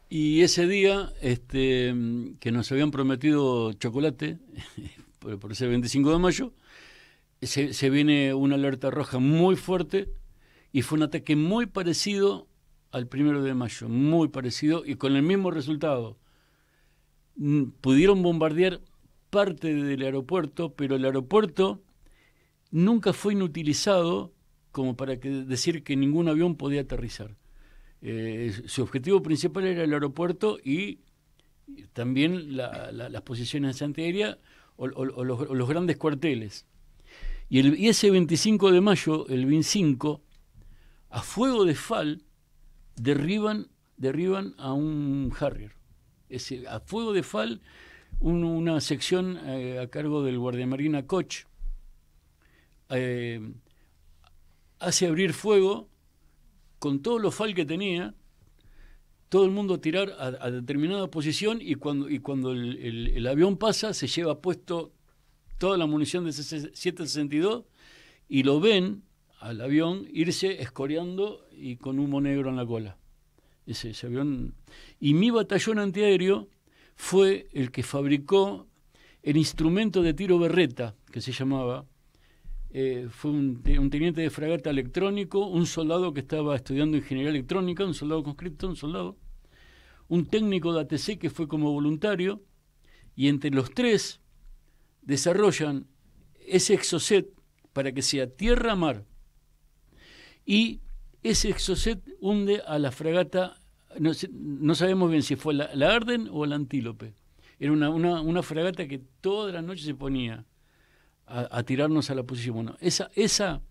Y ese día, este, que nos habían prometido chocolate [laughs] por, por ese 25 de mayo, se, viene una alerta roja muy fuerte y fue un ataque muy parecido al primero de mayo, muy parecido y con el mismo resultado. Mm, pudieron bombardear parte del aeropuerto, pero el aeropuerto nunca fue inutilizado como para decir que ningún avión podía aterrizar. Eh, su objetivo principal era el aeropuerto y también las posiciones antiaéreas o, o los grandes cuarteles. Y, ese 25 de mayo, el 25, a fuego de fal, derriban, derriban a un Harrier. a fuego de fal, una sección eh, a cargo del guardiamarina Koch eh, hace abrir fuego con todos los fal que tenía, todo el mundo tirar a, determinada posición y cuando, y cuando el avión pasa se lleva puesto toda la munición de 762 y lo ven al avión irse escoreando y con humo negro en la cola. Ese, avión. Y mi batallón antiaéreo fue el que fabricó el instrumento de tiro berreta, que se llamaba. Eh, fue un, un, teniente de fragata electrónico, un soldado que estaba estudiando ingeniería electrónica, un soldado conscripto, un soldado, un técnico de ATC que fue como voluntario, y entre los tres desarrollan ese exocet para que sea tierra-mar y ese exocet hunde a la fragata, no, sabemos bien si fue la, Arden o la Antílope. Era una, una, una fragata que toda la noche se ponía a, tirarnos a la posición. Bueno, esa, esa,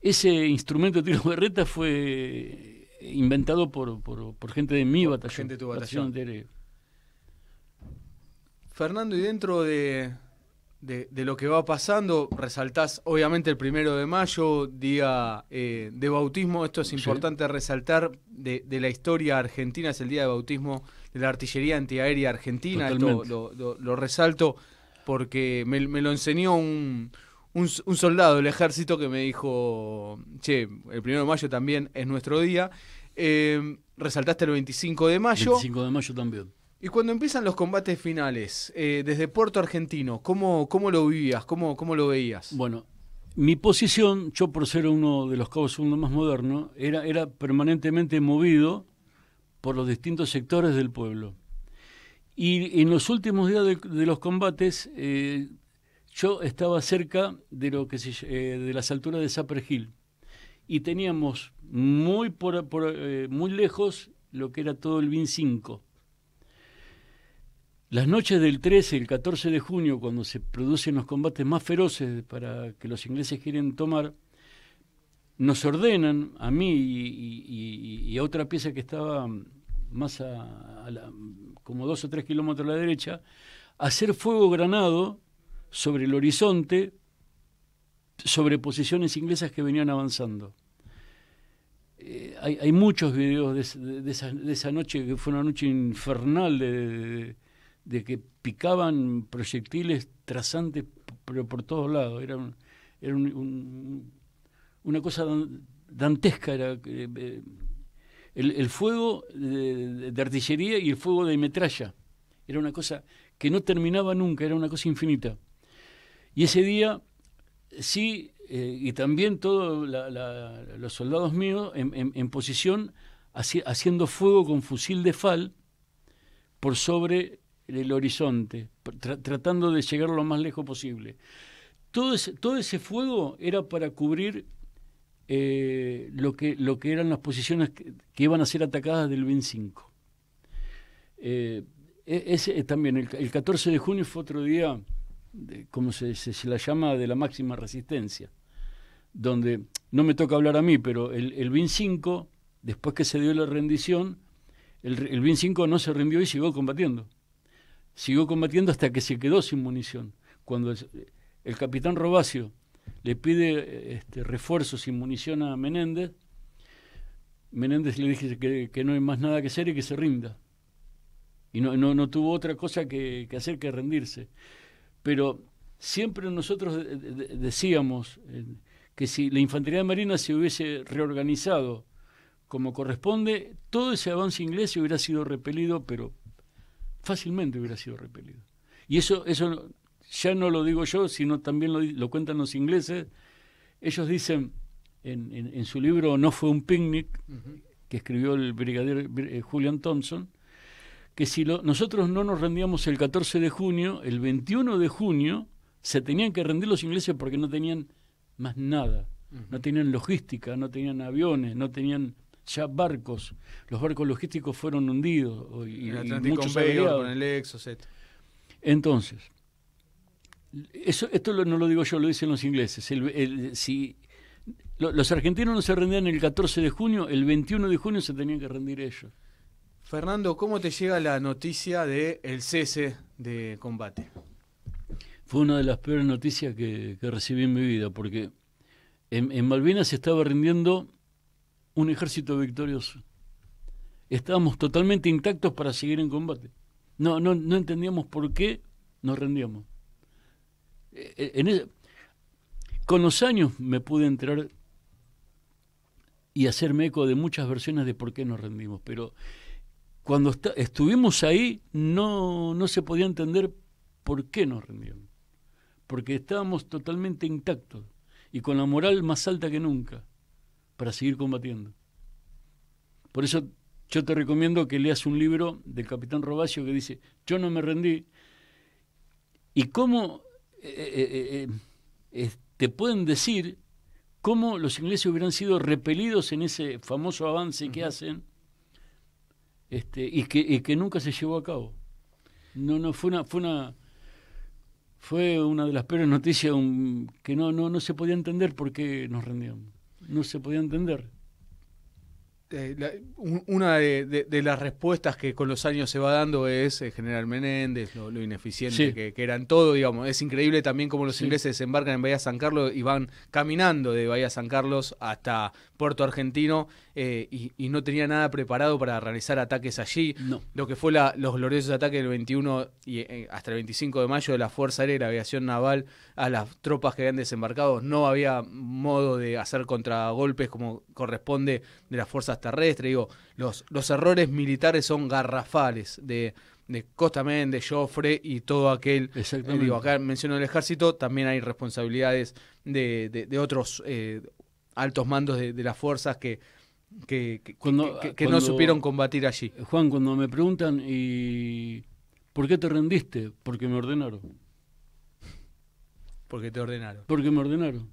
ese instrumento de tiro de berreta fue eh, inventado por, por, gente de mi batallón. Fernando, y dentro de, de, lo que va pasando. Resaltás, obviamente, el primero de mayo, día eh, de bautismo. Esto es importante resaltar de, la historia argentina, es el día de bautismo de la artillería antiaérea argentina. lo, resalto porque me, lo enseñó un, un, soldado del ejército que me dijo, che, el primero de mayo también es nuestro día. Eh, resaltaste el 25 de mayo. 25 de mayo también. Y cuando empiezan los combates finales, eh, desde Puerto Argentino, ¿cómo, lo vivías? ¿Cómo, lo veías? Bueno, mi posición, yo por ser uno de los cabos uno más moderno, era, era permanentemente movido por los distintos sectores del pueblo. Y en los últimos días de, los combates, eh, yo estaba cerca de lo que eh, de las alturas de Sapper Hill y teníamos muy muy lejos lo que era todo el BIN 5. Las noches del 13 y el 14 de junio, cuando se producen los combates más feroces para que los ingleses quieren tomar, nos ordenan, a mí y, a otra pieza que estaba más a, como dos o tres kilómetros a la derecha, hacer fuego granado sobre el horizonte, sobre posiciones inglesas que venían avanzando. Eh, hay, muchos videos esa, de, esa, noche, que fue una noche infernal de, de que picaban proyectiles trazantes pero por todos lados. Era, una cosa dantesca. Era, eh, eh, el, fuego de, artillería y el fuego de metralla. Era una cosa que no terminaba nunca, era una cosa infinita. Y ese día, sí, eh, y también todos los soldados míos en, posición haciendo fuego con fusil de fal por sobre el horizonte, tratando de llegar lo más lejos posible. Todo ese, todo ese fuego era para cubrir eh, lo, que, lo que eran las posiciones que, iban a ser atacadas del 25. Eh, e, ese, eh, también el, 14 de junio fue otro día, como se, la llama, de la máxima resistencia, donde no me toca hablar a mí, pero el, el 5 después que se dio la rendición, el, el 5 no se rindió y siguió combatiendo siguió combatiendo hasta que se quedó sin munición. Cuando el, capitán Robacio le pide este, refuerzos y munición a Menéndez, Menéndez le dice que, no hay más nada que hacer y que se rinda. Y no, tuvo otra cosa que, hacer que rendirse. Pero siempre nosotros decíamos eh, que si la infantería de marina se hubiese reorganizado como corresponde, todo ese avance inglés se hubiera sido repelido, pero fácilmente hubiera sido repelido. Y eso, eso ya no lo digo yo, sino también lo, cuentan los ingleses. Ellos dicen en, en, su libro No fue un picnic, que escribió el brigadier eh, Julian Thompson, que si lo, nosotros no nos rendíamos el 14 de junio, el 21 de junio se tenían que rendir los ingleses porque no tenían más nada. No tenían logística, no tenían aviones, no tenían ya barcos, los barcos logísticos fueron hundidos. Y, el Atlántico muchos con el Exocet. Entonces, eso, esto no lo digo yo, lo dicen los ingleses. si los argentinos no se rendían el 14 de junio, el 21 de junio se tenían que rendir ellos. Fernando, ¿cómo te llega la noticia de el cese de combate? Fue una de las peores noticias que, que recibí en mi vida, porque en Malvinas se estaba rindiendo un ejército victorioso. Estábamos totalmente intactos para seguir en combate. No, no, no entendíamos por qué nos rendíamos. E, e, en e, con los años me pude entrar y hacerme eco de muchas versiones de por qué nos rendimos, pero cuando estuvimos ahí no, no se podía entender por qué nos rendíamos. porque estábamos totalmente intactos y con la moral más alta que nunca para seguir combatiendo. Por eso yo te recomiendo que leas un libro del capitán Robacio que dice, yo no me rendí. Y cómo eh, eh, eh, te pueden decir cómo los ingleses hubieran sido repelidos en ese famoso avance que hacen este, y, que, que, nunca se llevó a cabo. No, no, fue una, fue una, fue una de las peores noticias que no, no, no se podía entender por qué nos rendíamos no se podía entender. Eh, una de, las respuestas que con los años se va dando es el eh, General Menéndez, lo, ineficiente que, eran todo, digamos. Es increíble también cómo los ingleses desembarcan en Bahía San Carlos y van caminando de Bahía San Carlos hasta Puerto Argentino eh, y, no tenía nada preparado para realizar ataques allí. Lo que fue los gloriosos ataques del 21 y eh, hasta el 25 de mayo de la Fuerza Aérea y la Aviación Naval a las tropas que habían desembarcado, no había modo de hacer contragolpes como corresponde de las fuerzas terrestres. Digo, los, los errores militares son garrafales de, de Costa Méndez, Joffre y todo aquel. Eh, acá menciono el ejército, también hay responsabilidades de, otros altos mandos de, las fuerzas que que, cuando, no supieron combatir allí. Juan, cuando me preguntan, ¿y por qué te rendiste? Porque me ordenaron. Porque te ordenaron. Porque me ordenaron.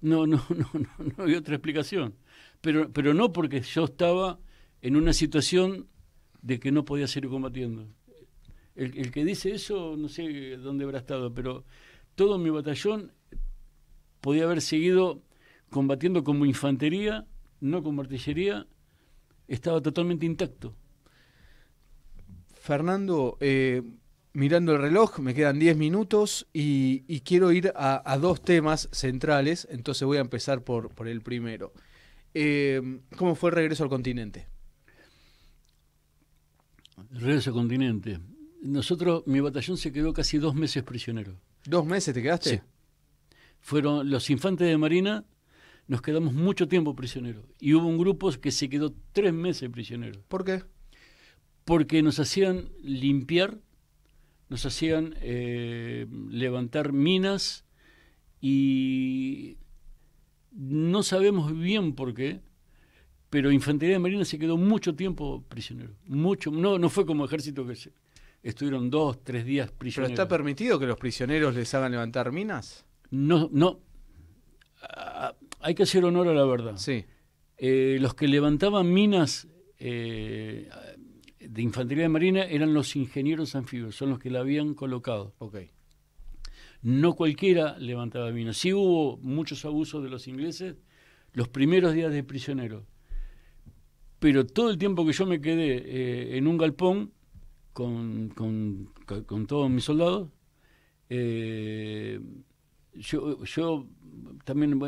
No, no, [laughs] no, no, no hay otra explicación. Pero, pero no porque yo estaba en una situación de que no podía seguir combatiendo. El, el que dice eso, no sé dónde habrá estado, pero todo mi batallón podía haber seguido combatiendo como infantería no con artillería estaba totalmente intacto. Fernando, eh, mirando el reloj, me quedan 10 minutos y, quiero ir a, dos temas centrales, entonces voy a empezar por, el primero. Eh, ¿Cómo fue el regreso al continente? Regreso al continente. Nosotros, mi batallón se quedó casi dos meses prisionero. ¿Dos meses te quedaste? Sí. Fueron los infantes de Marina, nos quedamos mucho tiempo prisioneros. Y hubo un grupo que se quedó tres meses prisioneros. ¿Por qué? Porque nos hacían limpiar, nos hacían eh, levantar minas y no sabemos bien por qué, pero Infantería de Marina se quedó mucho tiempo prisionero. Mucho, no, no fue como ejército que estuvieron dos, tres días prisioneros. ¿Pero está permitido que los prisioneros les hagan levantar minas? No, no, Ah, hay que hacer honor a la verdad. Eh, los que levantaban minas eh, de infantería de marina eran los ingenieros anfibios, son los que la habían colocado. No cualquiera levantaba minas. Sí hubo muchos abusos de los ingleses los primeros días de prisionero. Pero todo el tiempo que yo me quedé eh, en un galpón con, con todos mis soldados, yo, también,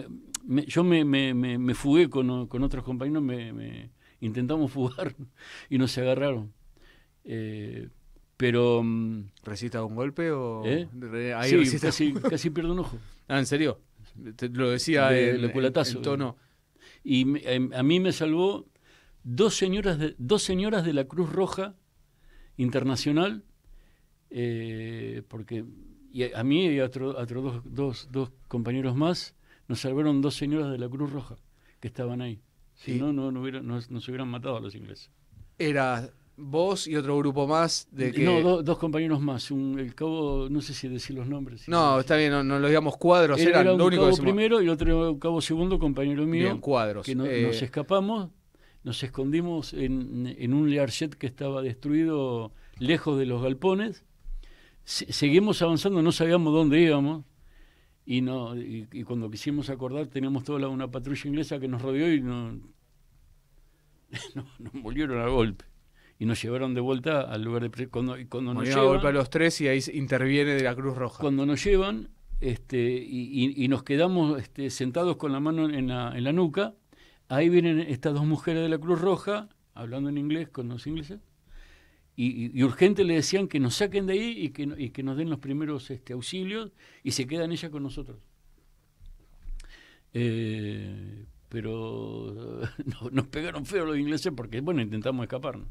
me, yo me, fugué con, otros compañeros, me, intentamos [laughs] fugar y nos agarraron. Eh, pero... Mm, ¿Recita un golpe o...? ¿Eh? Ahí sí, casi, pierdo un ojo. Ah, ¿en serio? lo decía el, culatazo. Y eh, a mí me salvó dos señoras de, dos señoras de la Cruz Roja Internacional, eh, porque y a mí y a otros dos, compañeros más, nos salvaron dos señoras de la Cruz Roja que estaban ahí. Si no, no, nos, hubieran matado a los ingleses. Era vos y otro grupo más de que... No, dos compañeros más. el cabo, no sé si decir los nombres. no, está bien, no, no lo digamos cuadros. Era, eran, era cabo primero y otro cabo segundo, compañero mío. Que eh. nos escapamos, nos escondimos en, en un learjet que estaba destruido lejos de los galpones seguimos avanzando, no sabíamos dónde íbamos. Y, no, y, cuando quisimos acordar, teníamos toda una patrulla inglesa que nos rodeó y no, [laughs] nos volvieron a golpe y nos llevaron de vuelta al lugar de cuando, nos llevan, golpe a los tres y ahí interviene de la Cruz Roja. Cuando nos llevan este, y, nos quedamos este, sentados con la mano en la, en la, nuca, ahí vienen estas dos mujeres de la Cruz Roja, hablando en inglés con los ingleses, y, urgente le decían que nos saquen de ahí y que, y que nos den los primeros este, auxilios y se quedan ellas con nosotros. Eh, pero [laughs] nos pegaron feo los ingleses porque, bueno, intentamos escaparnos.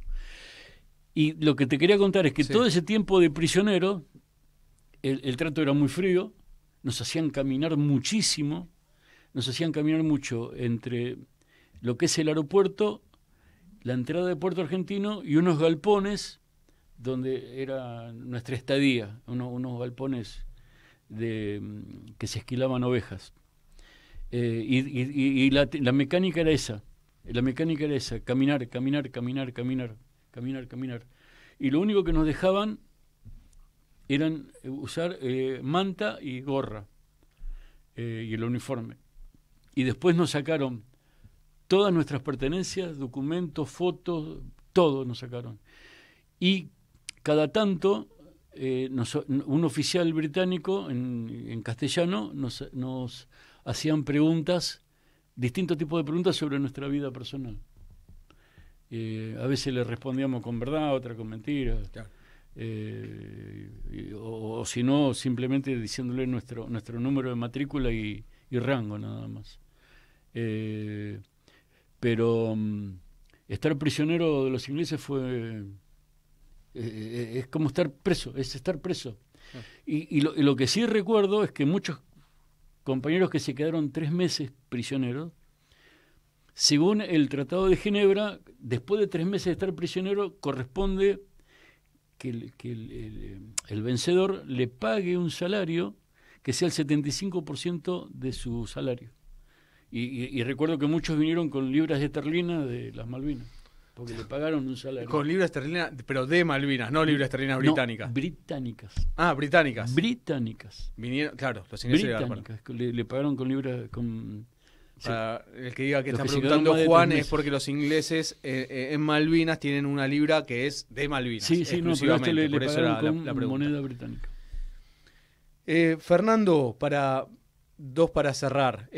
Y lo que te quería contar es que todo ese tiempo de prisionero, el trato era muy frío, nos hacían caminar muchísimo, nos hacían caminar mucho entre lo que es el aeropuerto, la entrada de Puerto Argentino y unos galpones donde era nuestra estadía, unos balpones de, que se esquilaban ovejas. Eh, y, la, mecánica era esa, la mecánica era esa, caminar, caminar, caminar, caminar, caminar, caminar. Y lo único que nos dejaban eran usar eh, manta y gorra eh, y el uniforme. Y después nos sacaron todas nuestras pertenencias, documentos, fotos, todo nos sacaron. Y cada tanto eh, un oficial británico en, castellano nos, hacían preguntas, distintos tipos de preguntas sobre nuestra vida personal. Eh, a veces le respondíamos con verdad, otra con mentiras. Eh, o, si no, simplemente diciéndole nuestro, número de matrícula y, rango nada más. pero mm, estar prisionero de los ingleses fue eh, eh, es como estar preso, es estar preso. Ah. Y, lo, que sí recuerdo es que muchos compañeros que se quedaron tres meses prisioneros, según el Tratado de Ginebra, después de tres meses de estar prisionero, corresponde que el, eh, vencedor le pague un salario que sea el 75% de su salario. Y, recuerdo que muchos vinieron con libras de terlina de las Malvinas porque le pagaron un salario. Con libras esterlinas, pero de Malvinas, no libras esterlinas británicas. británicas. Ah, británicas. Británicas. Vinieron, claro, los ingleses le, pagaron con libras con Para el que diga que está preguntando Juan es porque los ingleses eh, eh, en Malvinas tienen una libra que es de Malvinas. Sí, sí, no, pero le, le pagaron con la, moneda británica. Eh, Fernando, para dos para cerrar,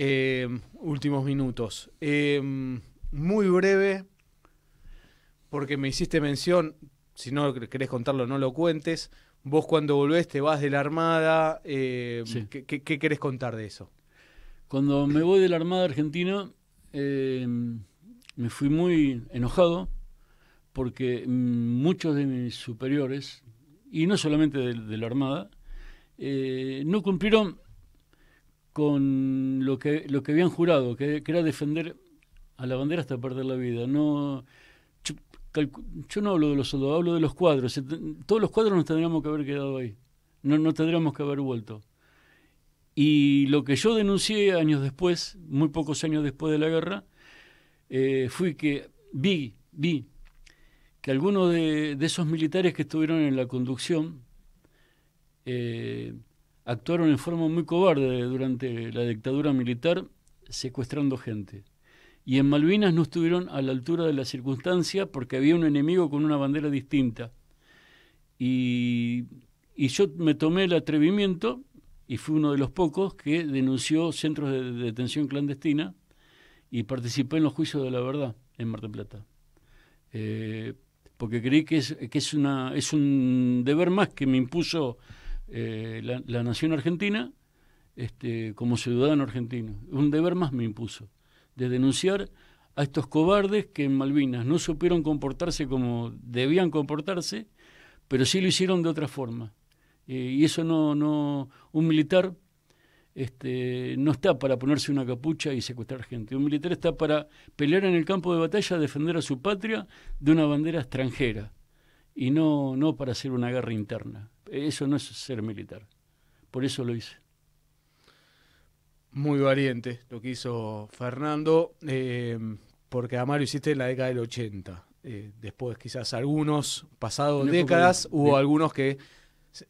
últimos minutos. muy breve, porque me hiciste mención, si no querés contarlo, no lo cuentes. Vos cuando volvés te vas de la Armada, eh, ¿qué, querés contar de eso? Cuando me voy de la Armada Argentina, eh, me fui muy enojado porque muchos de mis superiores, y no solamente de, la Armada, eh, no cumplieron con lo que, lo que habían jurado, que, que, era defender a la bandera hasta perder la vida. No, yo no hablo de los soldados, hablo de los cuadros. Todos los cuadros nos tendríamos que haber quedado ahí. No, tendríamos que haber vuelto. Y lo que yo denuncié años después, muy pocos años después de la guerra, eh, fue que vi, vi que algunos de, esos militares que estuvieron en la conducción eh, actuaron en forma muy cobarde durante la dictadura militar secuestrando gente y en Malvinas no estuvieron a la altura de la circunstancia porque había un enemigo con una bandera distinta. Y, yo me tomé el atrevimiento, y fui uno de los pocos, que denunció centros de detención clandestina y participé en los juicios de la verdad en Mar del Plata. Eh, porque creí que es, que es, una, es un deber más que me impuso eh, la, nación argentina este, como ciudadano argentino. Un deber más me impuso de denunciar a estos cobardes que en Malvinas no supieron comportarse como debían comportarse, pero sí lo hicieron de otra forma. Eh, y eso no, no, un militar este, no está para ponerse una capucha y secuestrar gente. Un militar está para pelear en el campo de batalla, defender a su patria de una bandera extranjera y no, no para hacer una guerra interna. Eso no es ser militar. Por eso lo hice muy valiente lo que hizo Fernando, em, porque además lo hiciste en la década del 80. Eh, después, quizás algunos, pasados décadas, hubo algunos que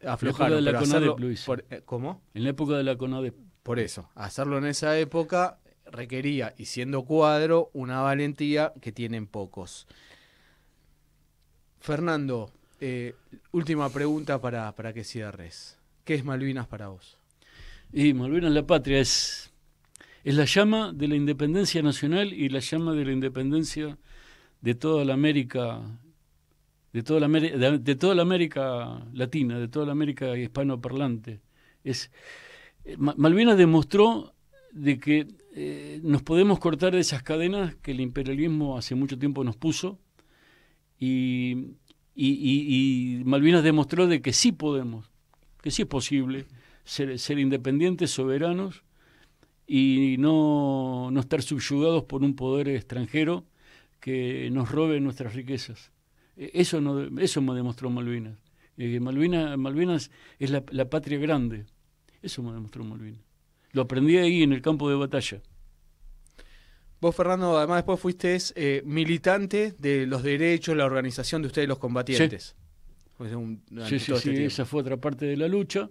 aflojaron. En la época de la eh, ¿Cómo? En la época de la conade. Por eso, hacerlo en esa época requería, y siendo cuadro, una valentía que tienen pocos. Fernando, eh, última pregunta para, para que cierres. ¿Qué es Malvinas para vos? Y Malvinas la patria es, es la llama de la independencia nacional y la llama de la independencia de toda la América, de toda la, de, toda América Latina, de toda la América hispano Es, eh, Malvinas demostró de que eh, nos podemos cortar de esas cadenas que el imperialismo hace mucho tiempo nos puso y, y, y, y Malvinas demostró de que sí podemos, que sí es posible ser, independientes, soberanos y no, no estar subyugados por un poder extranjero que nos robe nuestras riquezas. E, eso, eso me demostró Malvinas. Eh, Malvinas es la, patria grande. Eso me demostró Malvinas. Lo aprendí ahí en el campo de batalla. Vos, Fernando, además después fuiste eh, militante de los derechos, la organización de ustedes los combatientes. Sí, pues sí, sí esa fue otra parte de la lucha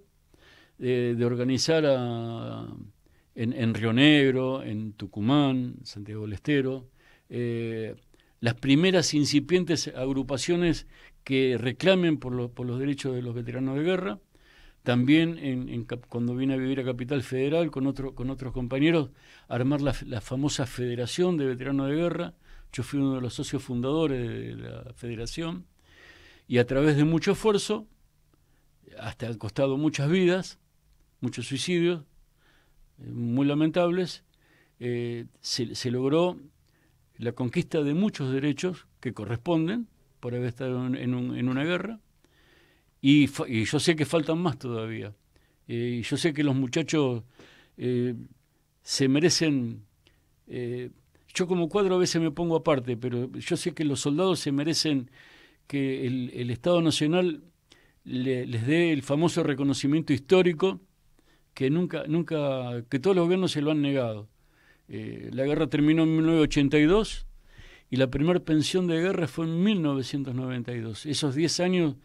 de, organizar en, en, Río Negro, en Tucumán, Santiago del Estero, eh, las primeras incipientes agrupaciones que reclamen por, los derechos de los veteranos de guerra. También cuando vine a vivir a Capital Federal con, otros compañeros, armar la, la, famosa Federación de Veteranos de Guerra. Yo fui uno de los socios fundadores de la federación. Y a través de mucho esfuerzo, hasta ha costado muchas vidas, muchos suicidios eh, muy lamentables, eh, se, logró la conquista de muchos derechos que corresponden por haber estado en, una guerra, y, yo sé que faltan más todavía. Eh, y yo sé que los muchachos se merecen... yo como cuadro a veces me pongo aparte, pero yo sé que los soldados se merecen que el, Estado Nacional les dé el famoso reconocimiento histórico que nunca, nunca, que todos los gobiernos se lo han negado. Eh, la guerra terminó en 1982 y la primera pensión de guerra fue en 1992. Esos 10 años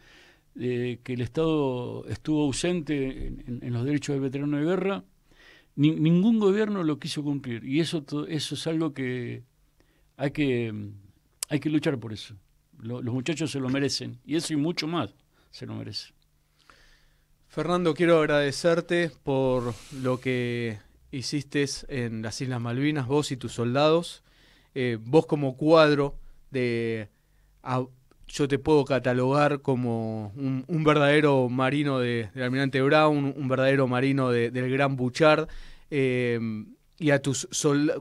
de eh, que el Estado estuvo ausente en, los derechos del veterano de guerra, ningún gobierno lo quiso cumplir. Y eso, eso es algo que hay que, hay que luchar por eso. los muchachos se lo merecen. Y eso y mucho más se lo merecen. Fernando, quiero agradecerte por lo que hiciste en las Islas Malvinas, vos y tus soldados, eh, vos como cuadro de... yo te puedo catalogar como un, verdadero marino de, del almirante Brown, un, verdadero marino del gran Buchard. Eh, y a tus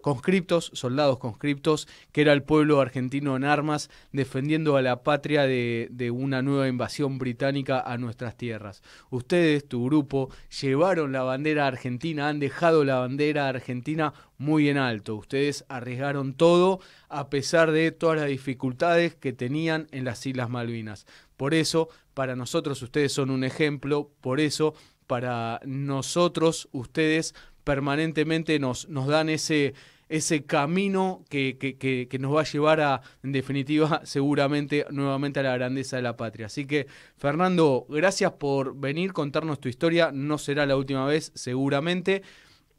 conscriptos, soldados conscriptos, que era el pueblo argentino en armas, defendiendo a la patria de, de, una nueva invasión británica a nuestras tierras. Ustedes, tu grupo, llevaron la bandera argentina, han dejado la bandera argentina muy en alto. Ustedes arriesgaron todo a pesar de todas las dificultades que tenían en las Islas Malvinas. Por eso, para nosotros ustedes son un ejemplo, por eso, para nosotros ustedes permanentemente nos, nos dan ese, ese camino que, que, nos va a llevar a, en definitiva, [laughs] seguramente nuevamente a la grandeza de la patria. Así que, Fernando, gracias por venir, contarnos tu historia, no será la última vez, seguramente,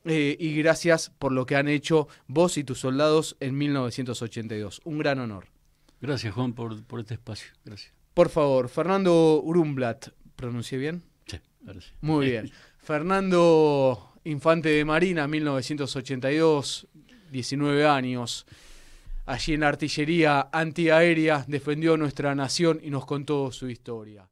eh, y gracias por lo que han hecho vos y tus soldados en 1982. Un gran honor. Gracias, Juan, por, este espacio. Gracias. Por favor, Fernando Urumblat, ¿pronuncié bien? Sí, gracias. Muy [laughs] bien. Fernando Infante de Marina, 1982, 19 años. Allí en la artillería antiaérea defendió nuestra nación y nos contó su historia.